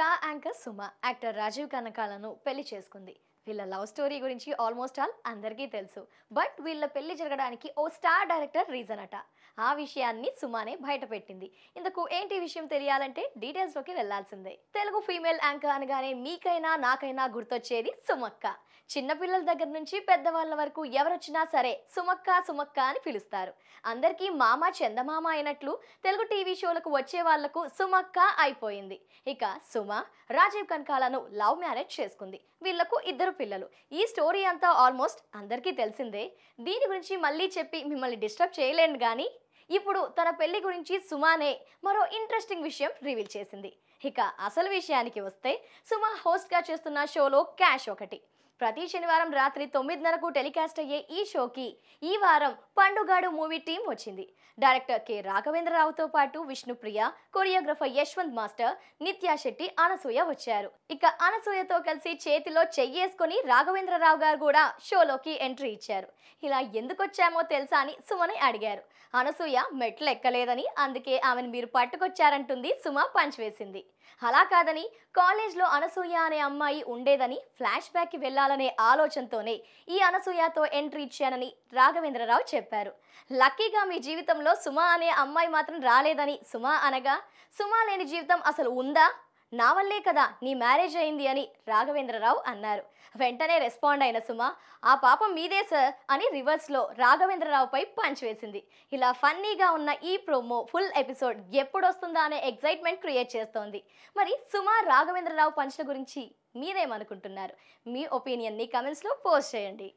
star anchor Suma actor Rajiv కనకాలను పెళ్లి చేసుకుంది వీళ్ళ లవ్ స్టోరీ గురించి ఆల్మోస్ట్ ఆల్ అందరికీ తెలుసు బట్ వీళ్ళ పెళ్లి జరగడానికి ఓ స్టార్ డైరెక్టర్ రీజన్ అట ఆ విషయాన్ని సుమానే బయటపెట్టింది ఇందుకు ఏంటి విషయం తెలియాలంటే డీటెయిల్స్లోకి వెళ్లాల్సిందే తెలుగు ఫీమేల్ యాంకర్ అనగానే మీకైనా నాకైనా గుర్తొచ్చేది సుమక్క చిన్నపిల్లల దగ్గర నుంచి పెద్దవాళ్ళ వరకు ఎవరొచ్చినా సరే సుమక్క సుమక్క అని పిలుస్తారు అందరికీ మామ చందమామ అయినట్లు తెలుగు టీవీ షోలకు వచ్చే వాళ్లకు సుమక్క అయిపోయింది ఇక సుమ రాజీవ్ కనకాలను లవ్ మ్యారేజ్ చేసుకుంది వీళ్లకు ఇద్దరు ఇద్దరు పిల్లలు ఈ స్టోరీ అంతా ఆల్మోస్ట్ అందరికీ తెలిసిందే దీని గురించి మళ్ళీ చెప్పి మిమ్మల్ని డిస్టర్బ్ చేయలేను కానీ ఇప్పుడు తన పెళ్లి గురించి సుమానే మరో ఇంట్రెస్టింగ్ విషయం రివీల్ చేసింది ఇక అసలు విషయానికి వస్తే సుమా హోస్ట్గా చేస్తున్న షోలో క్యాష్ ఒకటి ప్రతి శనివారం రాత్రి తొమ్మిదిన్నరకు టెలికాస్ట్ అయ్యే ఈ షోకి ఈ వారం పండుగాడు మూవీ టీం వచ్చింది డైరెక్టర్ కె రాఘవేంద్రరావుతో పాటు విష్ణుప్రియ కొరియోగ్రఫర్ యశ్వంత్ మాస్టర్ నిత్యా శెట్టి అనసూయ వచ్చారు ఇక అనసూయతో కలిసి చేతిలో చెయ్యేసుకుని రాఘవేంద్రరావు గారు కూడా షోలోకి ఎంట్రీ ఇచ్చారు ఇలా ఎందుకు వచ్చామో తెలుసా అని సుమని అడిగారు అనసూయ మెట్లు ఎక్కలేదని అందుకే ఆమెను మీరు పట్టుకొచ్చారంటుంది సుమ పంచివేసింది అలా కాదని కాలేజ్లో అనసూయ అనే అమ్మాయి ఉండేదని ఫ్లాష్ బ్యాక్కి వెళ్ళాలి చేయాలనే ఆలోచనతోనే ఈ అనసూయతో ఎంట్రీ ఇచ్చానని రాఘవేంద్రరావు చెప్పారు లక్కీగా మీ జీవితంలో సుమా అనే అమ్మాయి మాత్రం రాలేదని సుమా అనగా సుమా లేని జీవితం అసలు ఉందా నా వల్లే కదా నీ మ్యారేజ్ అయింది అని రాఘవేంద్రరావు అన్నారు వెంటనే రెస్పాండ్ అయిన సుమ ఆ పాపం మీదే సార్ అని రివర్స్లో రాఘవేంద్రరావుపై పంచ్ వేసింది ఇలా ఫన్నీగా ఉన్న ఈ ప్రోమో ఫుల్ ఎపిసోడ్ ఎప్పుడు వస్తుందా అనే ఎగ్జైట్మెంట్ క్రియేట్ చేస్తోంది మరి సుమ రాఘవేంద్రరావు పంచ్ల గురించి మీరేమనుకుంటున్నారు మీ ఒపీనియన్ని కమెంట్స్లో పోస్ట్ చేయండి